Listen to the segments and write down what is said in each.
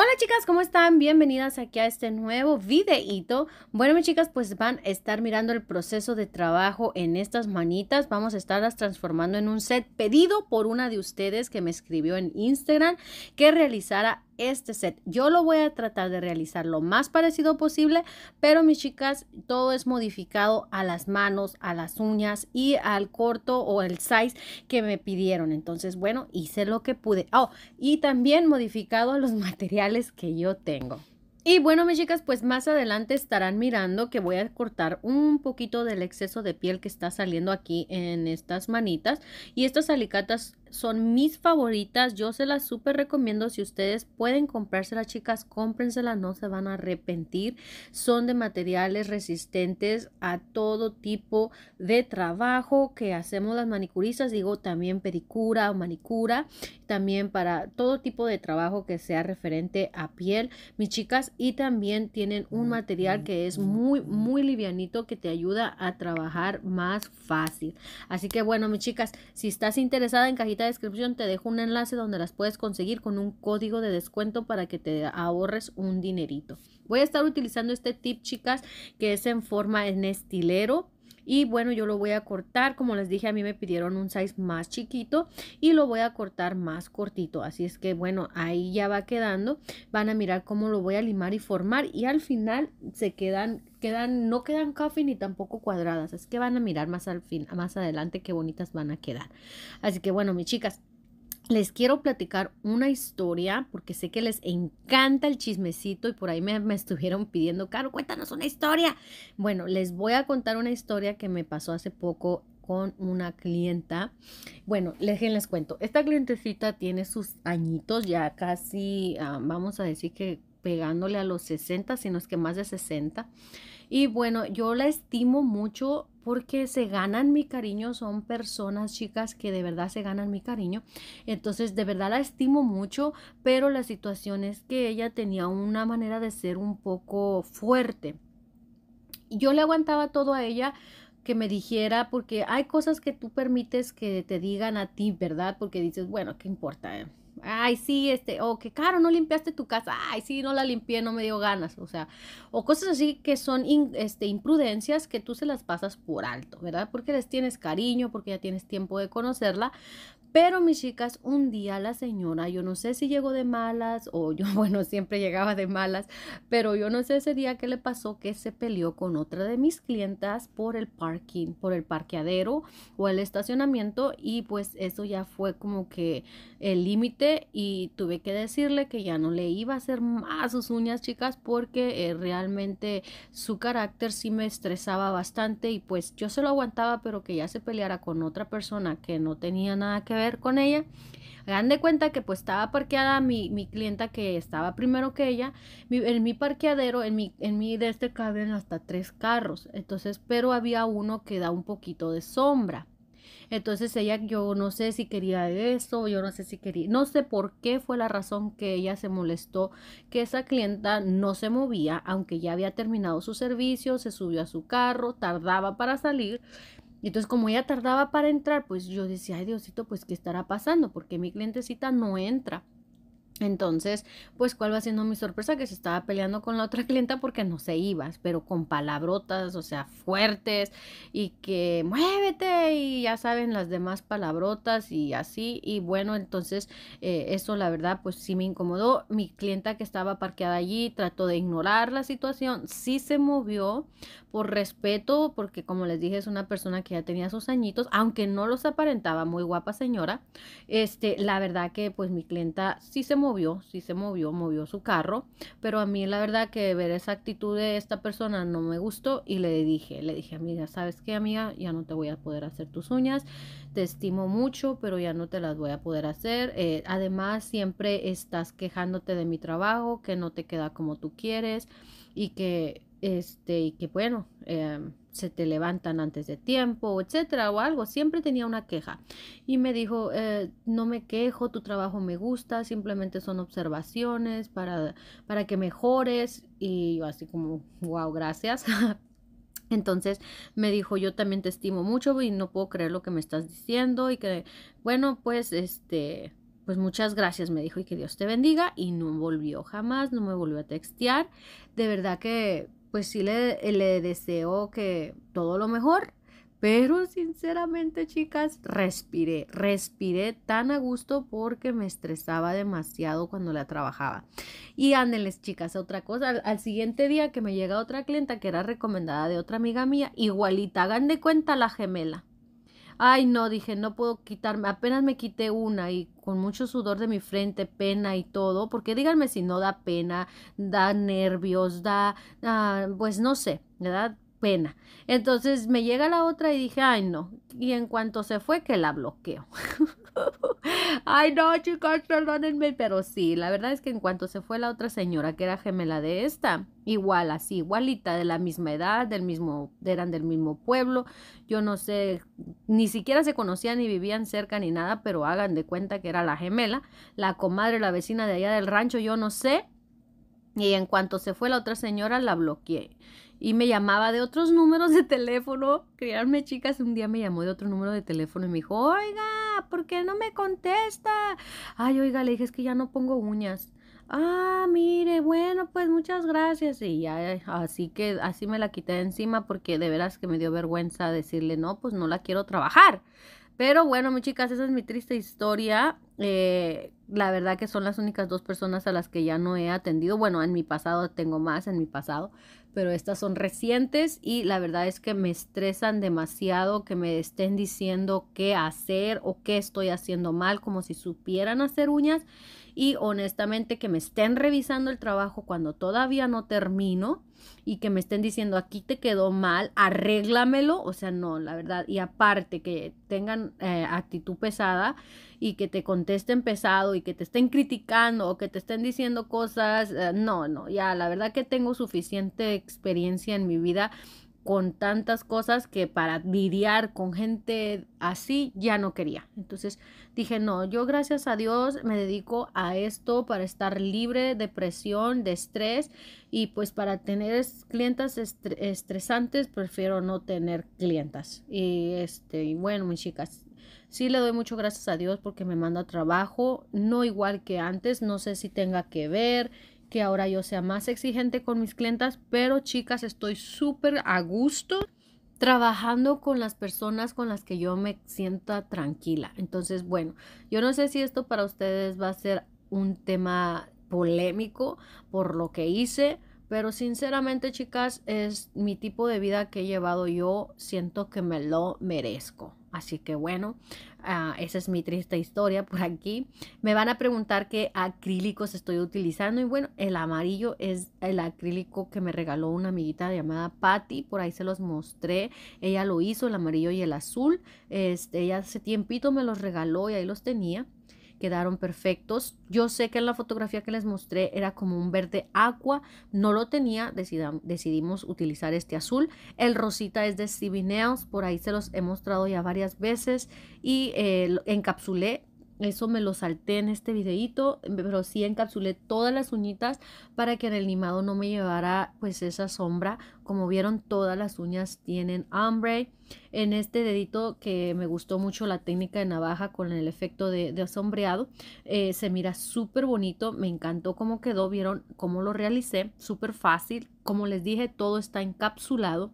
Hola chicas, ¿cómo están? Bienvenidas aquí a este nuevo videíto. Bueno, mis chicas, pues van a estar mirando el proceso de trabajo en estas manitas. Vamos a estarlas transformando en un set pedido por una de ustedes que me escribió en Instagram que realizara este set. Yo lo voy a tratar de realizar lo más parecido posible, pero mis chicas, todo es modificado a las manos, a las uñas y al corto o el size que me pidieron. Entonces, bueno, hice lo que pude. Oh, y también modificado a los materiales que yo tengo. Y bueno, mis chicas, pues más adelante estarán mirando que voy a cortar un poquito del exceso de piel que está saliendo aquí en estas manitas. Y estas alicatas son mis favoritas, yo se las súper recomiendo, si ustedes pueden comprárselas chicas, cómprenselas, no se van a arrepentir, son de materiales resistentes a todo tipo de trabajo que hacemos las manicuristas, digo también pedicura o manicura, también para todo tipo de trabajo que sea referente a piel, mis chicas, y también tienen un mm, material que es mm, muy, mm. muy livianito que te ayuda a trabajar más fácil. Así que bueno, mis chicas, si estás interesada en cajitas descripción te dejo un enlace donde las puedes conseguir con un código de descuento para que te ahorres un dinerito. Voy a estar utilizando este tip, chicas, que es en forma en estilero y bueno, yo lo voy a cortar, como les dije, a mí me pidieron un size más chiquito y lo voy a cortar más cortito. Así es que bueno, ahí ya va quedando. Van a mirar cómo lo voy a limar y formar y al final se quedan quedan no quedan coffee ni tampoco cuadradas, es que van a mirar más al fin, más adelante qué bonitas van a quedar. Así que bueno, mis chicas, les quiero platicar una historia porque sé que les encanta el chismecito y por ahí me, estuvieron pidiendo, Caro, cuéntanos una historia. Bueno, les voy a contar una historia que me pasó hace poco con una clienta. Bueno, les, cuento, esta clientecita tiene sus añitos ya casi, ah, vamos a decir que pegándole a los 60, sino es que más de 60. Y bueno, yo la estimo mucho porque se ganan mi cariño, son personas chicas que de verdad se ganan mi cariño. Entonces, de verdad la estimo mucho, pero la situación es que ella tenía una manera de ser un poco fuerte. Yo le aguantaba todo a ella que me dijera, porque hay cosas que tú permites que te digan a ti, ¿verdad? Porque dices, bueno, ¿qué importa? Eh? ay, sí, este, o que caro, no limpiaste tu casa, ay, sí, no la limpié, no me dio ganas, o sea, o cosas así que son este, imprudencias que tú se las pasas por alto, ¿verdad? Porque les tienes cariño, porque ya tienes tiempo de conocerla, pero mis chicas, un día la señora, yo no sé si llegó de malas o yo, bueno, siempre llegaba de malas, pero yo no sé ese día qué le pasó que se peleó con otra de mis clientas por el parking, por el parqueadero o el estacionamiento y pues eso ya fue como que el límite y tuve que decirle que ya no le iba a hacer más sus uñas, chicas, porque eh, realmente su carácter sí me estresaba bastante y pues yo se lo aguantaba, pero que ya se peleara con otra persona que no tenía nada que ver con ella. Hagan de cuenta que pues estaba parqueada mi, mi clienta que estaba primero que ella, en mi parqueadero, en mi, en mi de este caben hasta tres carros, entonces, pero había uno que da un poquito de sombra. Entonces ella, yo no sé si quería eso, yo no sé si quería, no sé por qué fue la razón que ella se molestó, que esa clienta no se movía, aunque ya había terminado su servicio, se subió a su carro, tardaba para salir, y Entonces, como ella tardaba para entrar, pues yo decía, ay Diosito, pues ¿qué estará pasando? Porque mi clientecita no entra. Entonces, pues, ¿cuál va siendo mi sorpresa? Que se estaba peleando con la otra clienta porque no se iba, pero con palabrotas, o sea, fuertes, y que muévete, y ya saben las demás palabrotas y así. Y bueno, entonces, eh, eso la verdad, pues sí me incomodó. Mi clienta que estaba parqueada allí trató de ignorar la situación, sí se movió por respeto, porque como les dije, es una persona que ya tenía sus añitos, aunque no los aparentaba, muy guapa señora. Este, la verdad que, pues, mi clienta sí se movió movió, sí se movió, movió su carro, pero a mí la verdad que ver esa actitud de esta persona no me gustó y le dije, le dije, a amiga, ¿sabes qué, amiga? Ya no te voy a poder hacer tus uñas, te estimo mucho, pero ya no te las voy a poder hacer. Eh, además, siempre estás quejándote de mi trabajo, que no te queda como tú quieres y que, este, y que bueno, eh, se te levantan antes de tiempo, etcétera, o algo. Siempre tenía una queja. Y me dijo, eh, no me quejo, tu trabajo me gusta, simplemente son observaciones para, para que mejores. Y yo así como, wow, gracias. Entonces me dijo, yo también te estimo mucho y no puedo creer lo que me estás diciendo y que, bueno, pues este, pues muchas gracias, me dijo, y que Dios te bendiga. Y no volvió jamás, no me volvió a textear. De verdad que pues sí eh, le, deseo que todo lo mejor. Pero sinceramente, chicas, respiré, respiré tan a gusto porque me estresaba demasiado cuando la trabajaba. Y ándenles, chicas, otra cosa. Al, al, siguiente día que me llega otra clienta que era recomendada de otra amiga mía, igualita, hagan de cuenta la gemela. Ay, no, dije, no puedo quitarme, apenas me quité una y con mucho sudor de mi frente, pena y todo, porque díganme si no da pena, da nervios, da, ah, pues no sé, da pena. Entonces me llega la otra y dije, ay no. Y en cuanto se fue, que la bloqueo. Ay, no, chicos, perdónenme, pero sí, la verdad es que en cuanto se fue la otra señora, que era gemela de esta, igual, así, igualita, de la misma edad, del mismo, eran del mismo pueblo, yo no sé, ni siquiera se conocían ni vivían cerca ni nada, pero hagan de cuenta que era la gemela, la comadre, la vecina de allá del rancho, yo no sé. Y en cuanto se fue la otra señora, la bloqueé y me llamaba de otros números de teléfono. Créanme, chicas, un día me llamó de otro número de teléfono y me dijo, oiga, ¿por qué no me contesta? Ay, oiga, le dije, es que ya no pongo uñas. Ah, mire, bueno, pues muchas gracias. Y ya, eh, así que así me la quité de encima porque de veras que me dio vergüenza decirle, no, pues no la quiero trabajar. Pero bueno, mis chicas, esa es mi triste historia. Eh, la verdad que son las únicas dos personas a las que ya no he atendido. Bueno, en mi pasado tengo más, en mi pasado pero estas son recientes y la verdad es que me estresan demasiado que me estén diciendo qué hacer o qué estoy haciendo mal, como si supieran hacer uñas y honestamente que me estén revisando el trabajo cuando todavía no termino y que me estén diciendo aquí te quedó mal, arréglamelo, o sea, no, la verdad, y aparte que tengan eh, actitud pesada y que te contesten pesado y que te estén criticando o que te estén diciendo cosas, eh, no, no, ya, la verdad que tengo suficiente experiencia en mi vida con tantas cosas que para lidiar con gente así ya no quería. Entonces dije, no, yo gracias a Dios me dedico a esto para estar libre de presión, de estrés y pues para tener clientas estresantes prefiero no tener clientas. Y este, bueno, mis chicas, sí le doy mucho gracias a Dios porque me manda trabajo, no igual que antes, no sé si tenga que ver que ahora yo sea más exigente con mis clientas, pero chicas, estoy súper a gusto trabajando con las personas con las que yo me sienta tranquila. Entonces, bueno, yo no sé si esto para ustedes va a ser un tema polémico por lo que hice, pero sinceramente, chicas, es mi tipo de vida que he llevado yo. Siento que me lo merezco. Así que bueno, ah, esa es mi triste historia por aquí. Me van a preguntar qué acrílicos estoy utilizando. Y bueno, el amarillo es el acrílico que me regaló una amiguita llamada Patty. Por ahí se los mostré. Ella lo hizo, el amarillo y el azul. Este, ella hace tiempito me los regaló y ahí los tenía quedaron perfectos. Yo sé que en la fotografía que les mostré era como un verde agua, no lo tenía, decidimos utilizar este azul. El rosita es de Sibineos por ahí se los he mostrado ya varias veces y eh, encapsulé eso me lo salté en este videito, em, pero sí encapsulé todas las uñitas para que en el limado no me llevara pues esa sombra. Como vieron, todas las uñas tienen hambre. En este dedito que me gustó mucho la técnica de navaja con el efecto de, de sombreado, eh, se mira súper bonito. Me encantó cómo quedó, vieron cómo lo realicé, súper fácil. Como les dije, todo está encapsulado.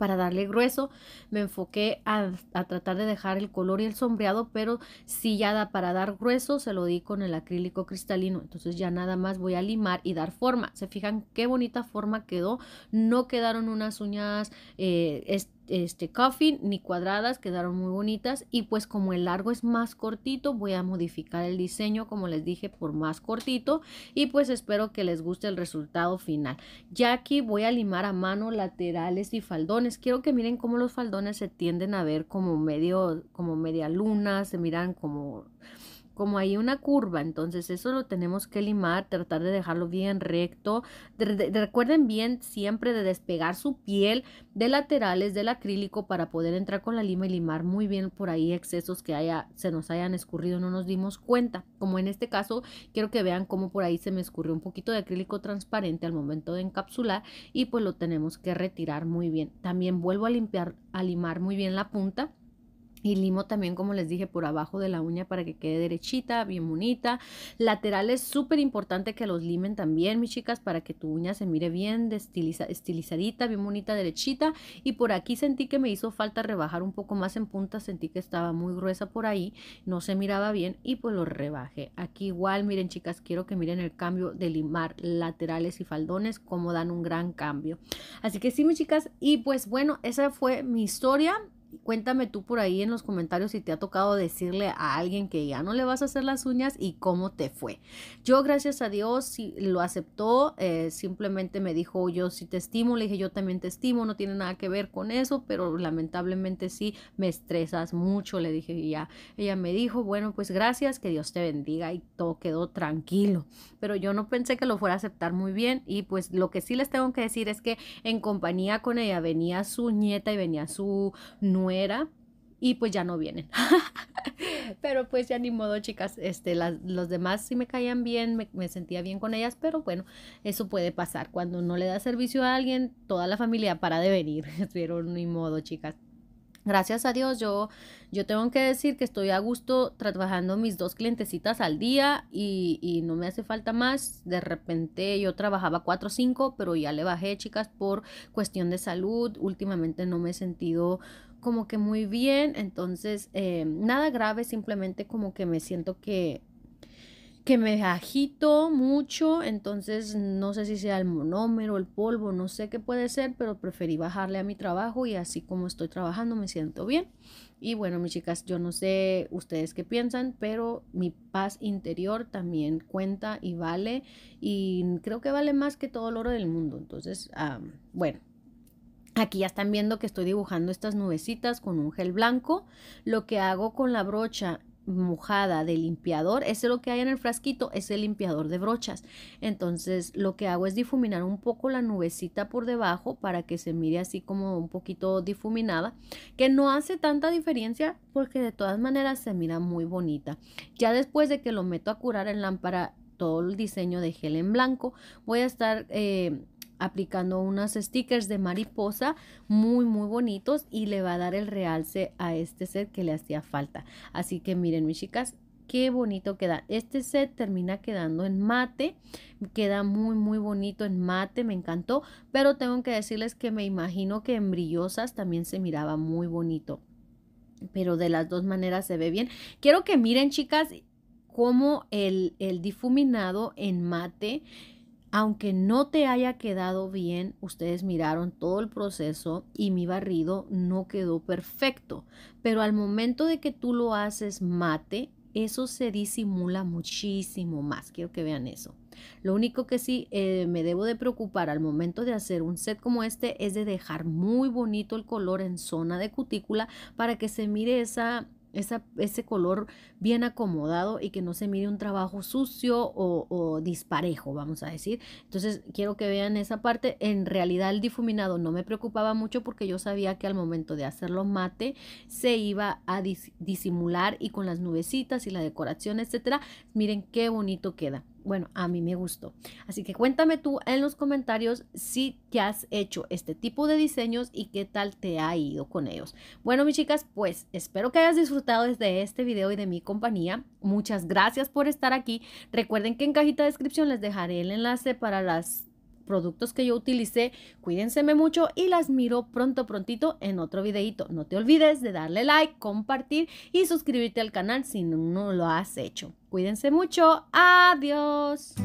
Para darle grueso me enfoqué a, tratar de dejar el color y el sombreado, pero si ya da para dar grueso se lo di con el acrílico cristalino. Entonces ya nada más voy a limar y dar forma. Se fijan qué bonita forma quedó. No quedaron unas uñas eh, este coffin ni cuadradas, quedaron muy bonitas y pues como el largo es más cortito voy a modificar el diseño como les dije por más cortito y pues espero que les guste el resultado final. Ya aquí voy a limar a mano laterales y faldones. Quiero que miren cómo los faldones se tienden a ver como medio como media luna, se miran como como hay una curva, entonces eso lo tenemos que limar, tratar de dejarlo bien recto. recuerden bien siempre de despegar su piel de laterales del acrílico para poder entrar con la lima y limar muy bien por ahí excesos que haya, se nos hayan escurrido, no nos dimos cuenta. Como en este caso, quiero que vean cómo por ahí se me escurrió un poquito de acrílico transparente al momento de encapsular y pues lo tenemos que retirar muy bien. También vuelvo a limpiar, a limar muy bien la punta y limo también, como les dije, por abajo de la uña para que quede derechita, bien bonita. Lateral es súper importante que los limen también, mis chicas, para que tu uña se mire bien, estilizadita, bien bonita, derechita. Y por aquí sentí que me hizo falta rebajar un poco más en punta, sentí que estaba muy gruesa por ahí, no se miraba bien y pues lo rebajé. Aquí igual, miren chicas, quiero que miren el cambio de limar laterales y faldones, cómo dan un gran cambio. Así que sí, mis chicas, y pues bueno, esa fue mi historia. Cuéntame tú por ahí en los comentarios si te ha tocado decirle a alguien que ya no le vas a hacer las uñas y cómo te fue. Yo, gracias a Dios, lo aceptó. Eh, simplemente me dijo, yo sí te estimo. Le dije, yo también te estimo. No tiene nada que ver con eso, pero lamentablemente sí me estresas mucho. Le dije, y ya. Ella me dijo, bueno, pues gracias, que Dios te bendiga. Y todo quedó tranquilo. Pero yo no pensé que lo fuera a aceptar muy bien. Y pues lo que sí les tengo que decir es que en compañía con ella venía su nieta y venía su era y pues ya no vienen. pero pues ya ni modo, chicas, este, las, los demás sí me caían bien, me, sentía bien con ellas, pero bueno, eso puede pasar. Cuando no le da servicio a alguien, toda la familia para de venir, pero ni modo, chicas. Gracias a Dios, yo, yo tengo que decir que estoy a gusto trabajando mis dos clientecitas al día y, no me hace falta más. De repente yo trabajaba cuatro o cinco pero ya le bajé, chicas, por cuestión de salud. Últimamente no me he sentido como que muy bien, entonces eh, nada grave, simplemente como que me siento que, que me agito mucho, entonces no sé si sea el monómero, el polvo, no sé qué puede ser, pero preferí bajarle a mi trabajo y así como estoy trabajando me siento bien. Y bueno, mis chicas, yo no sé ustedes qué piensan, pero mi paz interior también cuenta y vale y creo que vale más que todo el oro del mundo. Entonces, bueno, Aquí ya están viendo que estoy dibujando estas nubecitas con un gel blanco. Lo que hago con la brocha mojada de limpiador, ese es lo que hay en el frasquito, es el limpiador de brochas. Entonces lo que hago es difuminar un poco la nubecita por debajo para que se mire así como un poquito difuminada, que no hace tanta diferencia porque de todas maneras se mira muy bonita. Ya después de que lo meto a curar en lámpara todo el diseño de gel en blanco, voy a estar... Eh, aplicando unos stickers de mariposa muy muy bonitos y le va a dar el realce a este set que le hacía falta así que miren mis chicas qué bonito queda. Este set termina quedando en mate, queda muy muy bonito en mate, me encantó, pero tengo que decirles que me imagino que en brillosas también se miraba muy bonito. Pero de las dos maneras se ve bien. Quiero que miren chicas cómo el, el difuminado en mate aunque no te haya quedado bien, ustedes miraron todo el proceso y mi barrido no quedó perfecto. Pero al momento de que tú lo haces mate, eso se disimula muchísimo más. Quiero que vean eso. Lo único que sí eh, me debo de preocupar al momento de hacer un set como este es de dejar muy bonito el color en zona de cutícula para que se mire esa esa, ese color bien acomodado y que no se mire un trabajo sucio o, o, disparejo, vamos a decir. Entonces, quiero que vean esa parte. En realidad, el difuminado no me preocupaba mucho porque yo sabía que al momento de hacerlo mate se iba a disimular y con las nubecitas y la decoración, etcétera. Miren qué bonito queda bueno, a mí me gustó. Así que cuéntame tú en los comentarios si te has hecho este tipo de diseños y qué tal te ha ido con ellos. Bueno, mis chicas, pues espero que hayas disfrutado desde este video y de mi compañía. Muchas gracias por estar aquí. Recuerden que en cajita de descripción les dejaré el enlace para las productos que yo utilicé. cuídense mucho y las miro pronto, prontito en otro videito. No te olvides de darle like, compartir y suscribirte al canal si no lo has hecho. Cuídense mucho. Adiós.